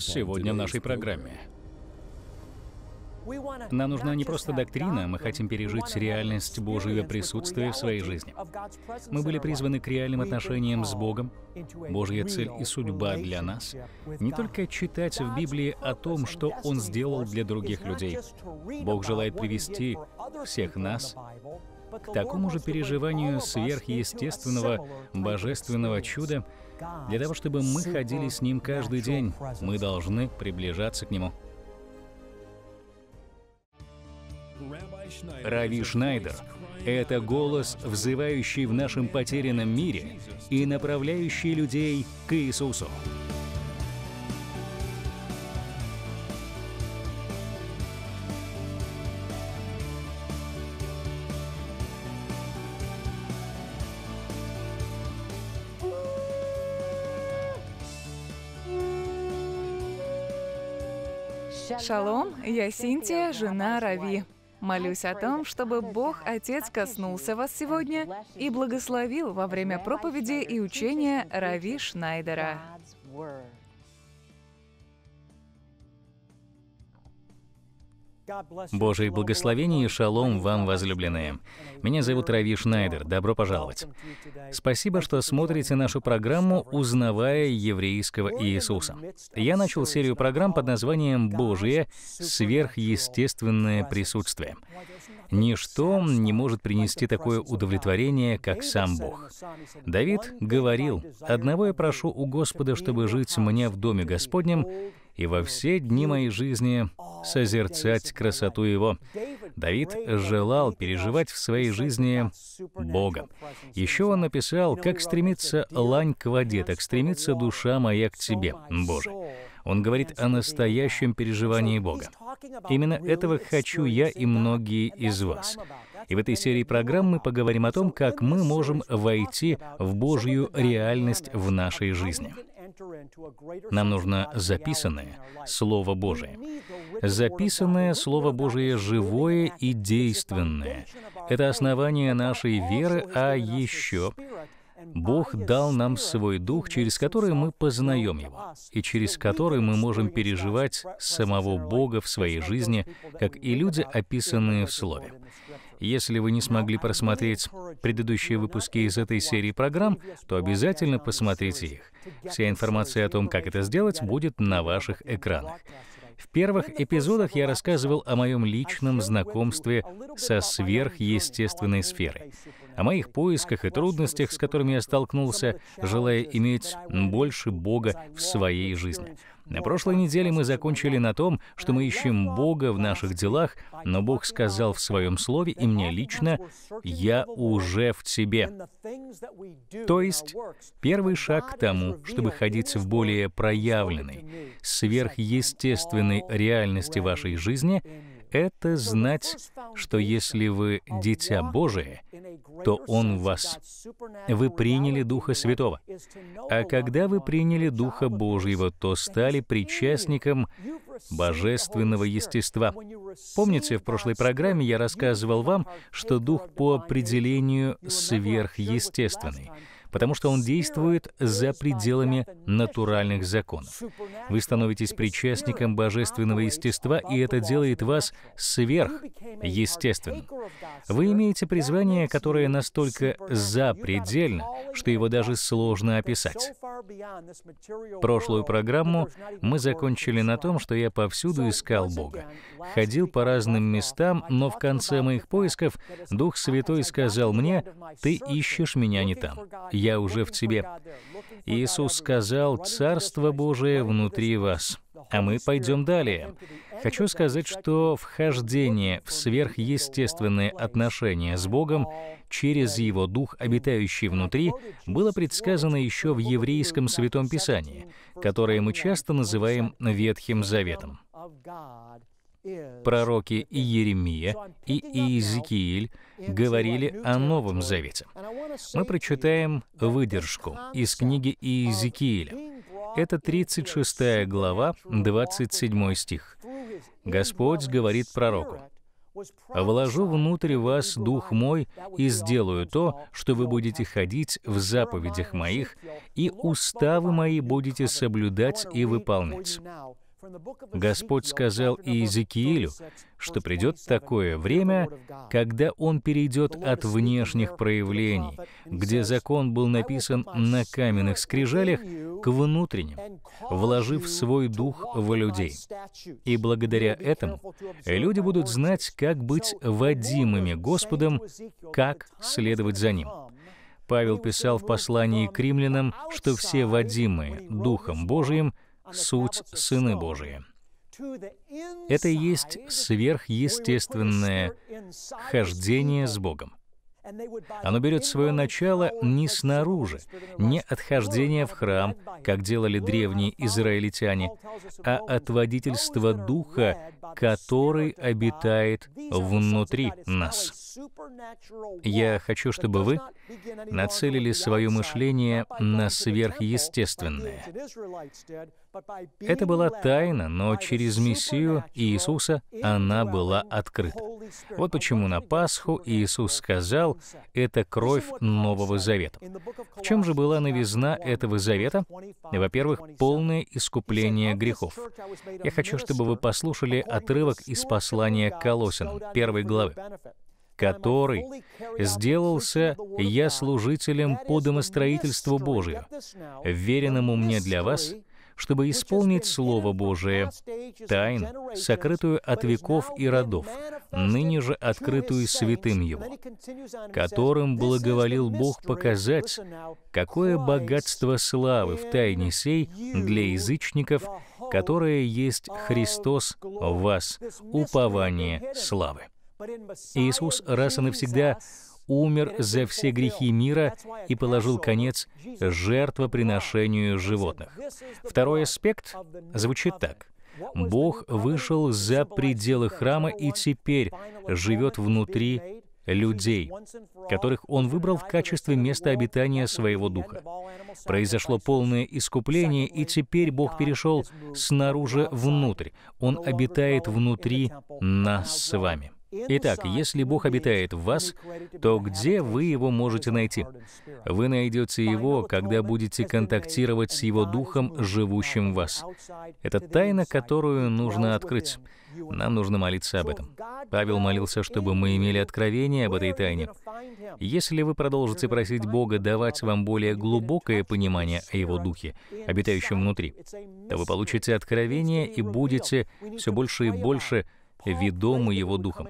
сегодня в нашей программе. Нам нужна не просто доктрина, мы хотим пережить реальность Божьего присутствия в своей жизни. Мы были призваны к реальным отношениям с Богом. Божья цель и судьба для нас — не только читать в Библии о том, что Он сделал для других людей. Бог желает привести всех нас к такому же переживанию сверхъестественного божественного чуда, для того, чтобы мы ходили с Ним каждый день, мы должны приближаться к Нему. Рави Шнайдер — это голос, взывающий в нашем потерянном мире и направляющий людей к Иисусу. Шалом, я Синтия, жена Рави. Молюсь о том, чтобы Бог Отец коснулся вас сегодня и благословил во время проповеди и учения Рави Шнайдера. Божьих благословений и шалом вам, возлюбленные. Меня зовут Рави Шнайдер. Добро пожаловать. Спасибо, что смотрите нашу программу «Узнавая еврейского Иисуса». Я начал серию программ под названием «Божие сверхъестественное присутствие». Ничто не может принести такое удовлетворение, как сам Бог. Давид говорил, «Одного я прошу у Господа, чтобы жить мне в доме Господнем, и во все дни моей жизни созерцать красоту Его. Давид желал переживать в своей жизни Бога. Еще он написал, как стремится лань к воде, так стремится душа моя к Тебе, Боже. Он говорит о настоящем переживании Бога. Именно этого хочу я и многие из вас. И в этой серии программ мы поговорим о том, как мы можем войти в Божью реальность в нашей жизни. Нам нужно записанное Слово Божие. Записанное Слово Божие живое и действенное. Это основание нашей веры, а еще Бог дал нам свой дух, через который мы познаем Его, и через который мы можем переживать самого Бога в своей жизни, как и люди, описанные в Слове. Если вы не смогли просмотреть предыдущие выпуски из этой серии программ, то обязательно посмотрите их. Вся информация о том, как это сделать, будет на ваших экранах. В первых эпизодах я рассказывал о моем личном знакомстве со сверхъестественной сферой о моих поисках и трудностях, с которыми я столкнулся, желая иметь больше Бога в своей жизни. На прошлой неделе мы закончили на том, что мы ищем Бога в наших делах, но Бог сказал в своем слове, и мне лично, «Я уже в тебе». То есть, первый шаг к тому, чтобы ходить в более проявленной, сверхъестественной реальности вашей жизни — это знать, что если вы дитя Божие, то Он вас. Вы приняли Духа Святого. А когда вы приняли Духа Божьего, то стали причастником божественного естества. Помните, в прошлой программе я рассказывал вам, что Дух по определению сверхъестественный — потому что он действует за пределами натуральных законов. Вы становитесь причастником божественного естества, и это делает вас сверхъестественным. Вы имеете призвание, которое настолько запредельно, что его даже сложно описать. Прошлую программу мы закончили на том, что я повсюду искал Бога. Ходил по разным местам, но в конце моих поисков Дух Святой сказал мне, «Ты ищешь меня не там я уже в тебе». Иисус сказал, «Царство Божие внутри вас». А мы пойдем далее. Хочу сказать, что вхождение в сверхъестественные отношения с Богом через Его Дух, обитающий внутри, было предсказано еще в еврейском Святом Писании, которое мы часто называем Ветхим Заветом. Пророки и Еремия, и Иезекииль говорили о Новом Завете. Мы прочитаем выдержку из книги Иезекииля. Это 36 глава, 27 стих. Господь говорит пророку, «Вложу внутрь вас Дух мой и сделаю то, что вы будете ходить в заповедях моих, и уставы мои будете соблюдать и выполнять». Господь сказал Иезекиилю, что придет такое время, когда он перейдет от внешних проявлений, где закон был написан на каменных скрижалях, к внутренним, вложив свой дух в людей. И благодаря этому люди будут знать, как быть водимыми Господом, как следовать за Ним. Павел писал в послании к римлянам, что все водимые Духом Божиим — суть Сына Божия. Это и есть сверхъестественное хождение с Богом. Оно берет свое начало не снаружи, не от хождения в храм, как делали древние израильтяне, а от водительства Духа, который обитает внутри нас. Я хочу, чтобы вы нацелили свое мышление на сверхъестественное. Это была тайна, но через Мессию Иисуса она была открыта. Вот почему на Пасху Иисус сказал, это кровь Нового Завета. В чем же была новизна этого Завета? Во-первых, полное искупление грехов. Я хочу, чтобы вы послушали отрывок из послания к Колосинам, первой главы который сделался я служителем по домостроительству Божию, веренному мне для вас, чтобы исполнить Слово Божие, тайн, сокрытую от веков и родов, ныне же открытую святым Его, которым благоволил Бог показать, какое богатство славы в тайне сей для язычников, которое есть Христос в вас, упование славы. Иисус раз и навсегда умер за все грехи мира и положил конец жертвоприношению животных. Второй аспект звучит так. Бог вышел за пределы храма и теперь живет внутри людей, которых Он выбрал в качестве места обитания своего духа. Произошло полное искупление, и теперь Бог перешел снаружи внутрь. Он обитает внутри нас с вами. Итак, если Бог обитает в вас, то где вы Его можете найти? Вы найдете Его, когда будете контактировать с Его Духом, живущим в вас. Это тайна, которую нужно открыть. Нам нужно молиться об этом. Павел молился, чтобы мы имели откровение об этой тайне. Если вы продолжите просить Бога давать вам более глубокое понимание о Его Духе, обитающем внутри, то вы получите откровение и будете все больше и больше ведомы Его Духом.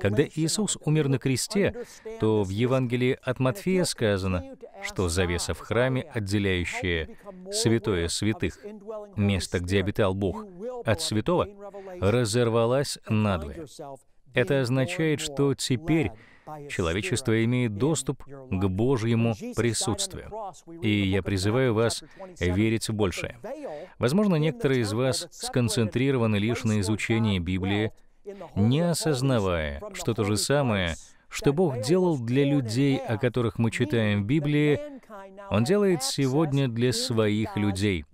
Когда Иисус умер на кресте, то в Евангелии от Матфея сказано, что завеса в храме, отделяющая святое святых, место, где обитал Бог, от святого, разорвалась надвое. Это означает, что теперь человечество имеет доступ к Божьему присутствию. И я призываю вас верить в большее. Возможно, некоторые из вас сконцентрированы лишь на изучении Библии не осознавая, что то же самое, что Бог делал для людей, о которых мы читаем в Библии, Он делает сегодня для своих людей.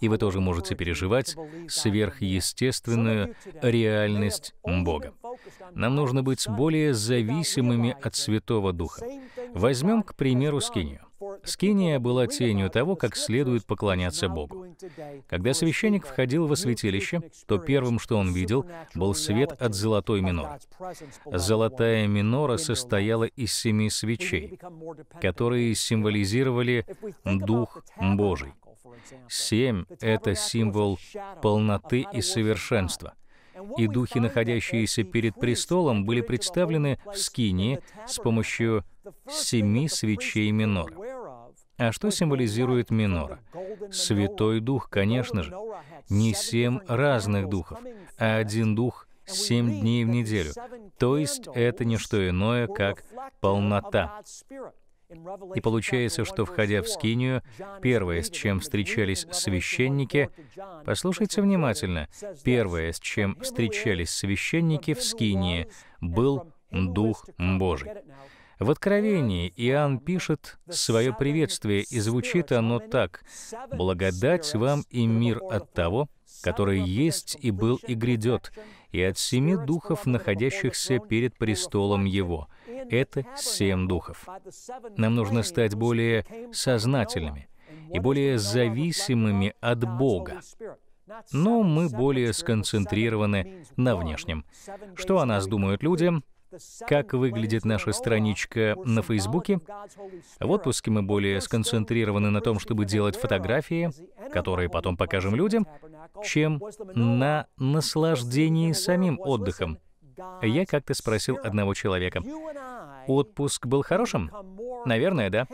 И вы тоже можете переживать сверхъестественную реальность Бога. Нам нужно быть более зависимыми от Святого Духа. Возьмем, к примеру, Скинию. Скиния была тенью того, как следует поклоняться Богу. Когда священник входил во святилище, то первым, что он видел, был свет от золотой миноры. Золотая минора состояла из семи свечей, которые символизировали Дух Божий. Семь — это символ полноты и совершенства и духи, находящиеся перед престолом, были представлены в Скине с помощью семи свечей минор. А что символизирует минора? Святой Дух, конечно же. Не семь разных духов, а один дух семь дней в неделю. То есть это не что иное, как полнота. И получается, что, входя в Скинию, первое, с чем встречались священники, послушайте внимательно, первое, с чем встречались священники в Скинии, был Дух Божий. В Откровении Иоанн пишет свое приветствие, и звучит оно так. «Благодать вам и мир от того, который есть и был и грядет, и от семи духов, находящихся перед престолом его» — это семь духов. Нам нужно стать более сознательными и более зависимыми от Бога. Но мы более сконцентрированы на внешнем. Что о нас думают люди? Как выглядит наша страничка на Фейсбуке? В отпуске мы более сконцентрированы на том, чтобы делать фотографии, которые потом покажем людям, чем на наслаждении самим отдыхом. Я как-то спросил одного человека, отпуск был хорошим? Наверное, да.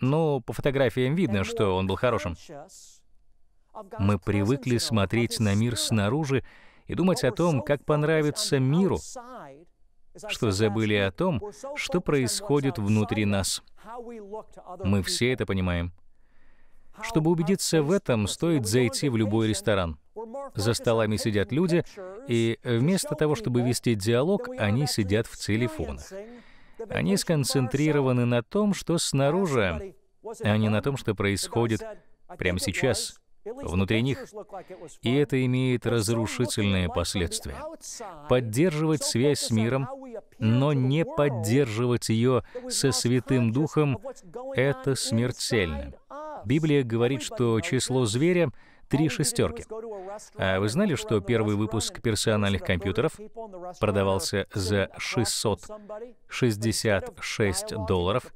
Ну, по фотографиям видно, что он был хорошим. Мы привыкли смотреть на мир снаружи и думать о том, как понравится миру, что забыли о том, что происходит внутри нас. Мы все это понимаем. Чтобы убедиться в этом, стоит зайти в любой ресторан. За столами сидят люди, и вместо того, чтобы вести диалог, они сидят в телефонах. Они сконцентрированы на том, что снаружи, а не на том, что происходит прямо сейчас, внутри них. И это имеет разрушительные последствия. Поддерживать связь с миром, но не поддерживать ее со Святым Духом — это смертельно. Библия говорит, что число зверя — три шестерки. А вы знали, что первый выпуск персональных компьютеров продавался за 666 долларов?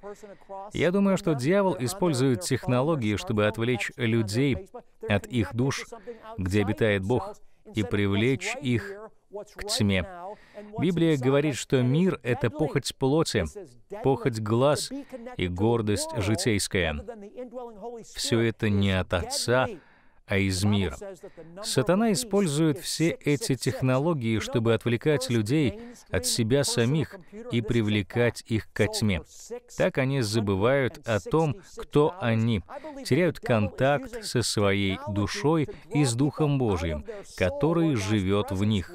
Я думаю, что дьявол использует технологии, чтобы отвлечь людей от их душ, где обитает Бог, и привлечь их к тьме. Библия говорит, что мир — это похоть плоти, похоть глаз и гордость житейская. Все это не от Отца, а из мира. Сатана использует все эти технологии, чтобы отвлекать людей от себя самих и привлекать их к тьме. Так они забывают о том, кто они, теряют контакт со своей душой и с Духом Божьим, который живет в них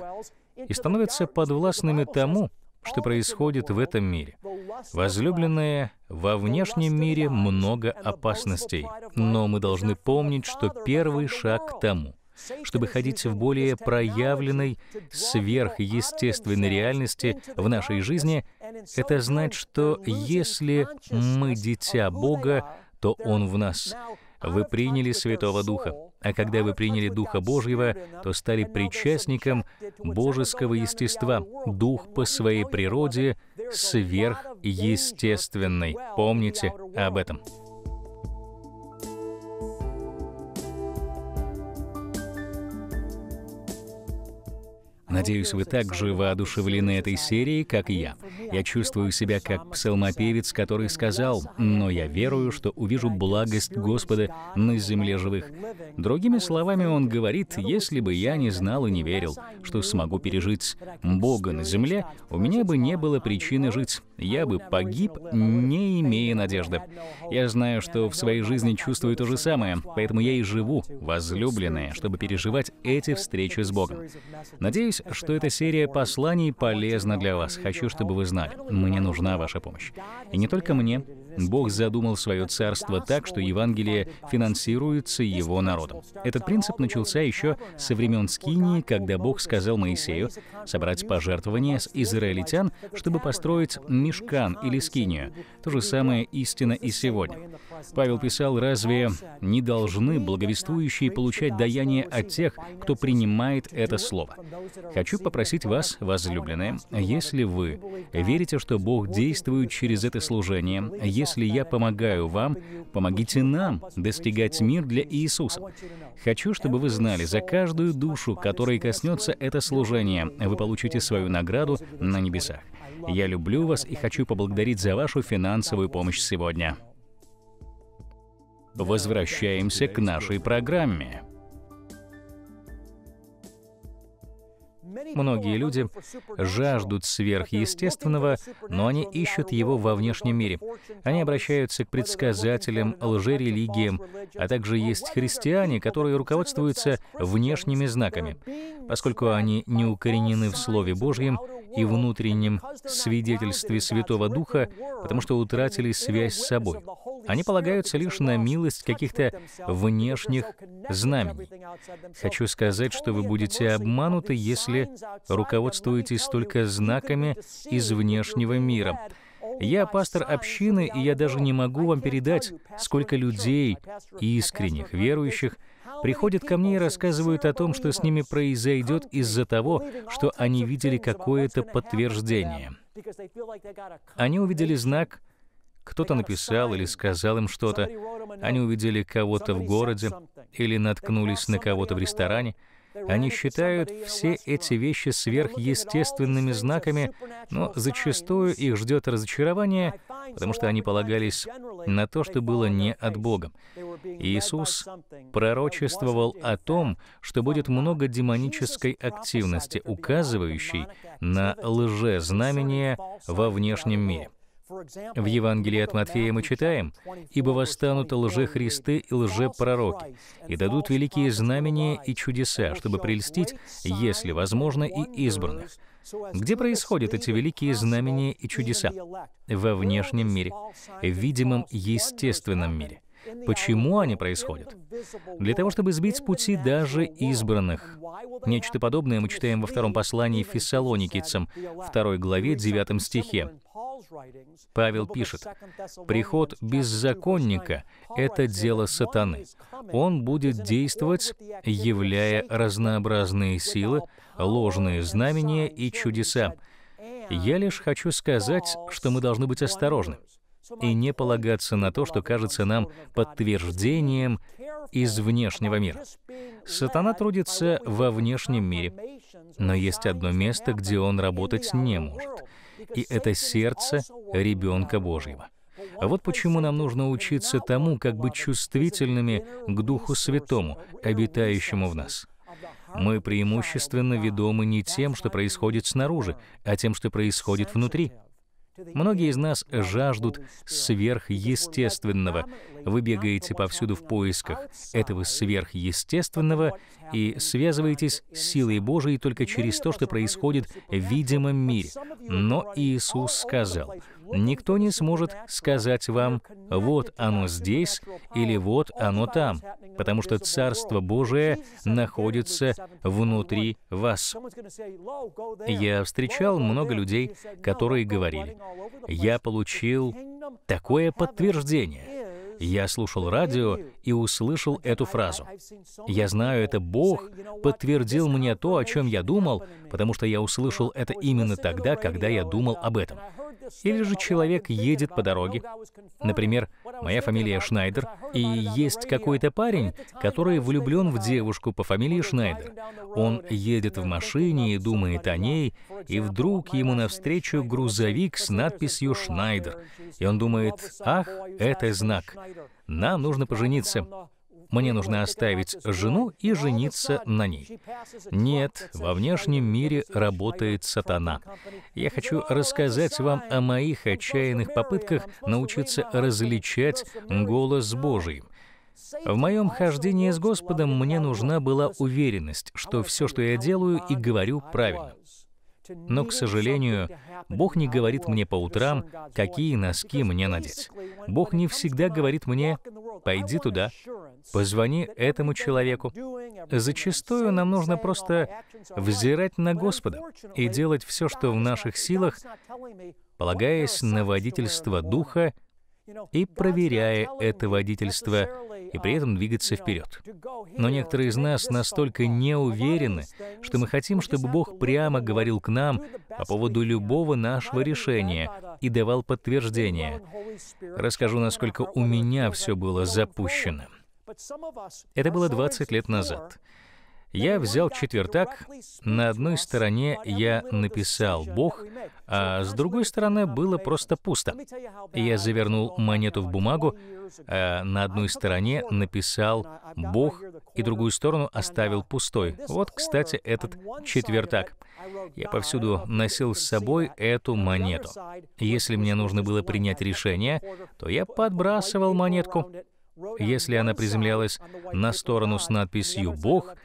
и становятся подвластными тому, что происходит в этом мире. Возлюбленные, во внешнем мире много опасностей, но мы должны помнить, что первый шаг к тому, чтобы ходить в более проявленной, сверхъестественной реальности в нашей жизни, это знать, что если мы дитя Бога, то Он в нас вы приняли Святого Духа, а когда вы приняли Духа Божьего, то стали причастником божеского естества. Дух по своей природе сверхъестественный. Помните об этом. Надеюсь, вы так же воодушевлены этой серией, как и я. Я чувствую себя как псалмопевец, который сказал, «Но я верую, что увижу благость Господа на земле живых». Другими словами, он говорит, «Если бы я не знал и не верил, что смогу пережить Бога на земле, у меня бы не было причины жить я бы погиб, не имея надежды. Я знаю, что в своей жизни чувствую то же самое, поэтому я и живу, возлюбленная, чтобы переживать эти встречи с Богом. Надеюсь, что эта серия посланий полезна для вас. Хочу, чтобы вы знали, мне нужна ваша помощь. И не только мне, Бог задумал свое царство так, что Евангелие финансируется его народом. Этот принцип начался еще со времен Скинии, когда Бог сказал Моисею собрать пожертвования с израильтян, чтобы построить мешкан или скинию. То же самое истина и сегодня. Павел писал, разве не должны благовествующие получать даяние от тех, кто принимает это слово? Хочу попросить вас, возлюбленные, если вы верите, что Бог действует через это служение, если если я помогаю вам, помогите нам достигать мир для Иисуса. Хочу, чтобы вы знали, за каждую душу, которой коснется это служение, вы получите свою награду на небесах. Я люблю вас и хочу поблагодарить за вашу финансовую помощь сегодня. Возвращаемся к нашей программе. Многие люди жаждут сверхъестественного, но они ищут его во внешнем мире. Они обращаются к предсказателям, лжерелигиям, а также есть христиане, которые руководствуются внешними знаками. Поскольку они не укоренены в Слове Божьем, и внутреннем свидетельстве Святого Духа, потому что утратили связь с собой. Они полагаются лишь на милость каких-то внешних знамений. Хочу сказать, что вы будете обмануты, если руководствуетесь только знаками из внешнего мира. Я пастор общины, и я даже не могу вам передать, сколько людей, искренних, верующих, приходят ко мне и рассказывают о том, что с ними произойдет из-за того, что они видели какое-то подтверждение. Они увидели знак, кто-то написал или сказал им что-то, они увидели кого-то в городе или наткнулись на кого-то в ресторане, они считают все эти вещи сверхъестественными знаками, но зачастую их ждет разочарование, потому что они полагались на то, что было не от Бога. Иисус пророчествовал о том, что будет много демонической активности, указывающей на лжезнамение во внешнем мире. В Евангелии от Матфея мы читаем, «Ибо восстанут лжехристы и лжепророки, и дадут великие знамения и чудеса, чтобы прельстить, если возможно, и избранных». Где происходят эти великие знамения и чудеса? Во внешнем мире, в видимом естественном мире. Почему они происходят? Для того, чтобы сбить с пути даже избранных. Нечто подобное мы читаем во втором послании Фессалоникийцам, второй главе, девятом стихе. Павел пишет, «Приход беззаконника — это дело сатаны. Он будет действовать, являя разнообразные силы, ложные знамения и чудеса. Я лишь хочу сказать, что мы должны быть осторожны и не полагаться на то, что кажется нам подтверждением из внешнего мира. Сатана трудится во внешнем мире, но есть одно место, где он работать не может — и это сердце ребенка Божьего. Вот почему нам нужно учиться тому, как быть чувствительными к Духу Святому, обитающему в нас. Мы преимущественно ведомы не тем, что происходит снаружи, а тем, что происходит внутри. Многие из нас жаждут сверхъестественного. Вы бегаете повсюду в поисках этого сверхъестественного и связываетесь с силой Божией только через то, что происходит в видимом мире. Но Иисус сказал, никто не сможет сказать вам, вот оно здесь или вот оно там, потому что Царство Божие находится внутри вас. Я встречал много людей, которые говорили, я получил такое подтверждение. Я слушал радио и услышал эту фразу. Я знаю, это Бог подтвердил мне то, о чем я думал, потому что я услышал это именно тогда, когда я думал об этом. Или же человек едет по дороге. Например, моя фамилия Шнайдер, и есть какой-то парень, который влюблен в девушку по фамилии Шнайдер. Он едет в машине и думает о ней, и вдруг ему навстречу грузовик с надписью «Шнайдер». И он думает, ах, это знак. Нам нужно пожениться. Мне нужно оставить жену и жениться на ней. Нет, во внешнем мире работает сатана. Я хочу рассказать вам о моих отчаянных попытках научиться различать голос Божий. В моем хождении с Господом мне нужна была уверенность, что все, что я делаю и говорю, правильно. Но, к сожалению, Бог не говорит мне по утрам, какие носки мне надеть. Бог не всегда говорит мне, пойди туда, позвони этому человеку. Зачастую нам нужно просто взирать на Господа и делать все, что в наших силах, полагаясь на водительство Духа и проверяя это водительство и при этом двигаться вперед. Но некоторые из нас настолько не уверены, что мы хотим, чтобы Бог прямо говорил к нам по поводу любого нашего решения и давал подтверждение. Расскажу, насколько у меня все было запущено. Это было 20 лет назад. Я взял четвертак, на одной стороне я написал «Бог», а с другой стороны было просто пусто. Я завернул монету в бумагу, а на одной стороне написал «Бог» и другую сторону оставил пустой. Вот, кстати, этот четвертак. Я повсюду носил с собой эту монету. Если мне нужно было принять решение, то я подбрасывал монетку. Если она приземлялась на сторону с надписью «Бог»,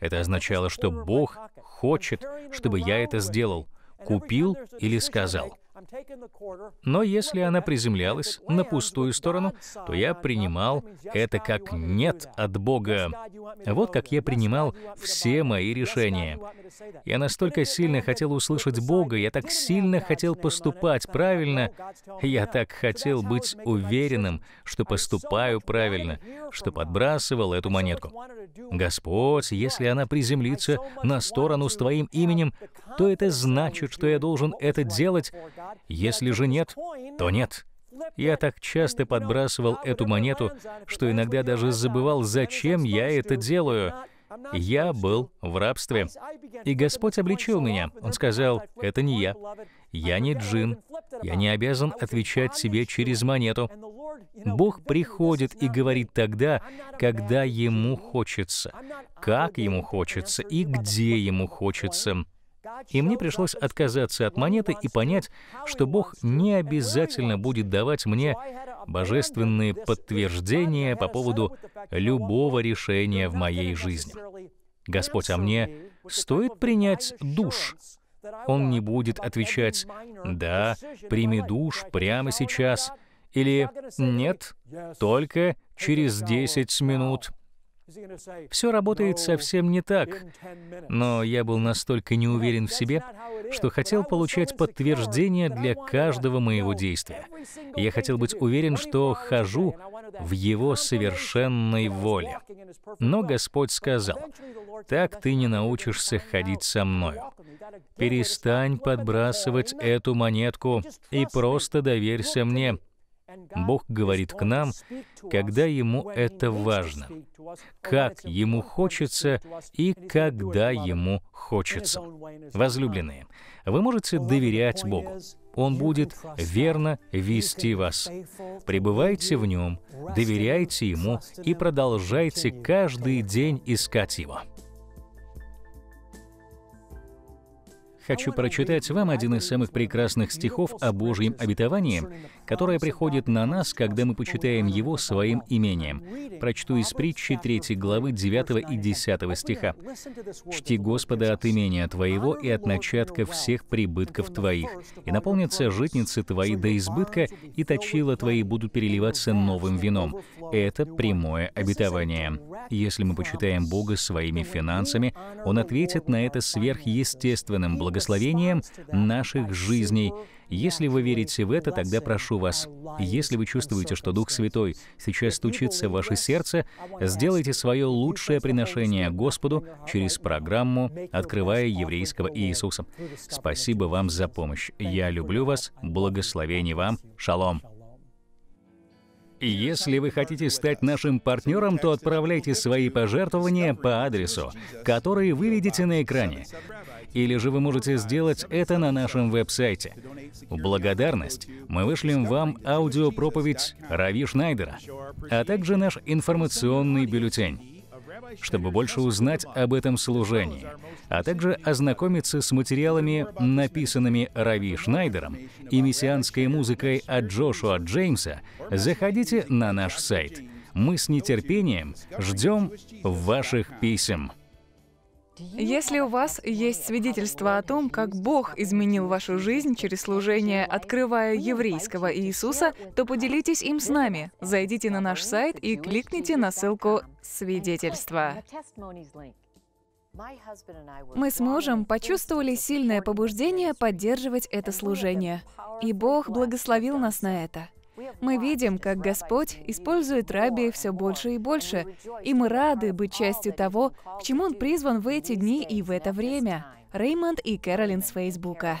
это означало, что Бог хочет, чтобы я это сделал, купил или сказал. Но если она приземлялась на пустую сторону, то я принимал это как «нет» от Бога. Вот как я принимал все мои решения. Я настолько сильно хотел услышать Бога, я так сильно хотел поступать правильно, я так хотел быть уверенным, что поступаю правильно, что подбрасывал эту монетку. Господь, если она приземлится на сторону с Твоим именем, то это значит, что я должен это делать. Если же нет, то нет. Я так часто подбрасывал эту монету, что иногда даже забывал, зачем я это делаю. Я был в рабстве. И Господь обличил меня. Он сказал, это не я. Я не джин. Я не обязан отвечать себе через монету. Бог приходит и говорит тогда, когда Ему хочется, как Ему хочется и где Ему хочется. И мне пришлось отказаться от монеты и понять, что Бог не обязательно будет давать мне божественные подтверждения по поводу любого решения в моей жизни. Господь, а мне стоит принять душ? Он не будет отвечать «Да, прими душ прямо сейчас» или «Нет, только через 10 минут». Все работает совсем не так, но я был настолько не уверен в себе, что хотел получать подтверждение для каждого моего действия. Я хотел быть уверен, что хожу в Его совершенной воле. Но Господь сказал, «Так ты не научишься ходить со мною. Перестань подбрасывать эту монетку и просто доверься мне, Бог говорит к нам, когда Ему это важно, как Ему хочется и когда Ему хочется. Возлюбленные, вы можете доверять Богу. Он будет верно вести вас. Пребывайте в Нем, доверяйте Ему и продолжайте каждый день искать Его. хочу прочитать вам один из самых прекрасных стихов о Божьем обетовании, которое приходит на нас, когда мы почитаем его своим имением. Прочту из притчи 3 главы 9 и 10 стиха. «Чти Господа от имения Твоего и от начатка всех прибытков Твоих, и наполнятся житницы Твои до избытка, и точила Твои будут переливаться новым вином». Это прямое обетование. Если мы почитаем Бога своими финансами, Он ответит на это сверхъестественным благословением благословением наших жизней. Если вы верите в это, тогда прошу вас, если вы чувствуете, что Дух Святой сейчас стучится в ваше сердце, сделайте свое лучшее приношение Господу через программу «Открывая еврейского Иисуса». Спасибо вам за помощь. Я люблю вас. Благословений вам. Шалом. И если вы хотите стать нашим партнером, то отправляйте свои пожертвования по адресу, который вы видите на экране или же вы можете сделать это на нашем веб-сайте. В благодарность мы вышлем вам аудиопроповедь Рави Шнайдера, а также наш информационный бюллетень чтобы больше узнать об этом служении, а также ознакомиться с материалами, написанными Рави Шнайдером и мессианской музыкой от Джошуа Джеймса, заходите на наш сайт. Мы с нетерпением ждем ваших писем. Если у вас есть свидетельство о том, как Бог изменил вашу жизнь через служение, открывая еврейского Иисуса, то поделитесь им с нами. Зайдите на наш сайт и кликните на ссылку «Свидетельство». Мы с мужем почувствовали сильное побуждение поддерживать это служение, и Бог благословил нас на это. Мы видим, как Господь использует Раби все больше и больше, и мы рады быть частью того, к чему он призван в эти дни и в это время. Реймонд и Кэролин с Фейсбука.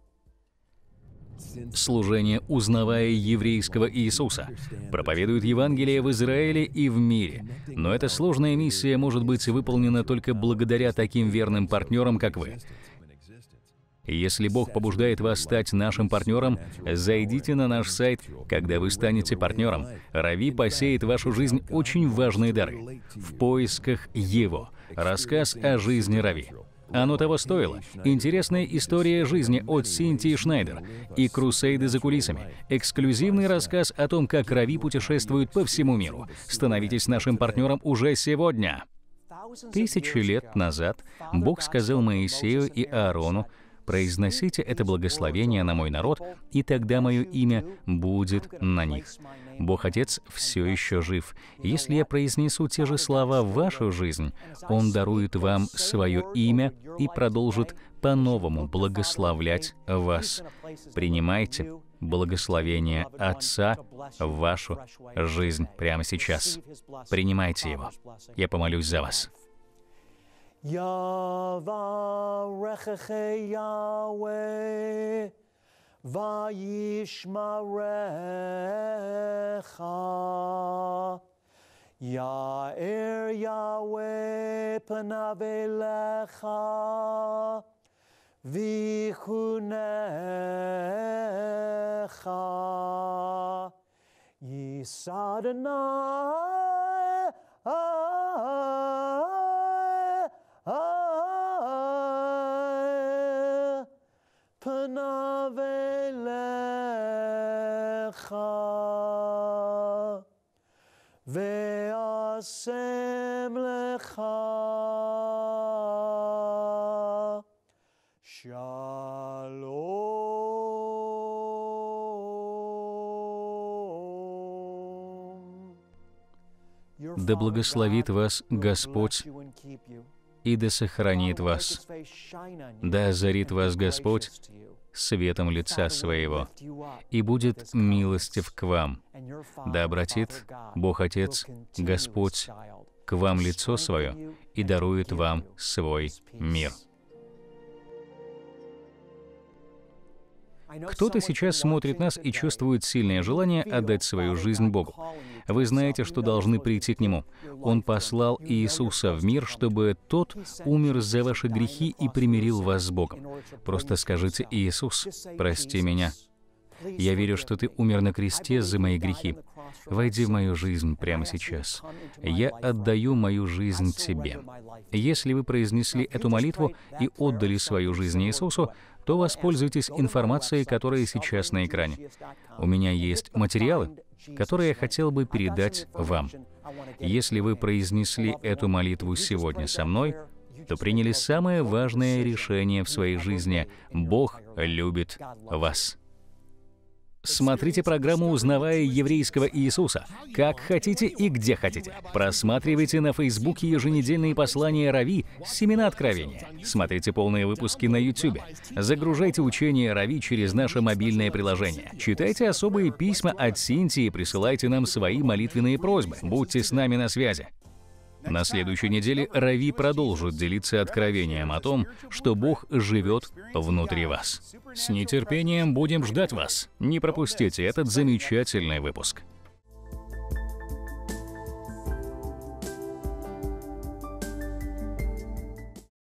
служение, узнавая еврейского Иисуса, проповедует Евангелие в Израиле и в мире. Но эта сложная миссия может быть выполнена только благодаря таким верным партнерам, как вы. Если Бог побуждает вас стать нашим партнером, зайдите на наш сайт. Когда вы станете партнером, Рави посеет вашу жизнь очень важные дары. В поисках Его. Рассказ о жизни Рави. Оно того стоило. Интересная история жизни от Синтии Шнайдер и «Крусейды за кулисами». Эксклюзивный рассказ о том, как Рави путешествует по всему миру. Становитесь нашим партнером уже сегодня. Тысячи лет назад Бог сказал Моисею и Аарону, «Произносите это благословение на мой народ, и тогда мое имя будет на них». Бог Отец все еще жив. Если я произнесу те же слова в вашу жизнь, Он дарует вам свое имя и продолжит по-новому благословлять вас. Принимайте благословение Отца в вашу жизнь прямо сейчас. Принимайте его. Я помолюсь за вас. Yahweh Vayishmarecha. Ya'er Yahweh panav Vichunecha. Yisadonai. ואשם לך Да благословит вас Господь и да сохранит вас. Да озарит вас Господь светом лица своего, и будет милостив к вам. Да обратит Бог Отец, Господь, к вам лицо свое и дарует вам свой мир. Кто-то сейчас смотрит нас и чувствует сильное желание отдать свою жизнь Богу. Вы знаете, что должны прийти к Нему. Он послал Иисуса в мир, чтобы Тот умер за ваши грехи и примирил вас с Богом. Просто скажите, Иисус, прости меня. Я верю, что Ты умер на кресте за мои грехи. Войди в мою жизнь прямо сейчас. Я отдаю мою жизнь Тебе. Если вы произнесли эту молитву и отдали свою жизнь Иисусу, то воспользуйтесь информацией, которая сейчас на экране. У меня есть материалы, которые я хотел бы передать вам. Если вы произнесли эту молитву сегодня со мной, то приняли самое важное решение в своей жизни. Бог любит вас. Смотрите программу «Узнавая еврейского Иисуса» как хотите и где хотите. Просматривайте на Фейсбуке еженедельные послания Рави «Семена откровения». Смотрите полные выпуски на YouTube. Загружайте учение Рави через наше мобильное приложение. Читайте особые письма от Синтии и присылайте нам свои молитвенные просьбы. Будьте с нами на связи. На следующей неделе Рави продолжит делиться откровением о том, что Бог живет внутри вас. С нетерпением будем ждать вас. Не пропустите этот замечательный выпуск.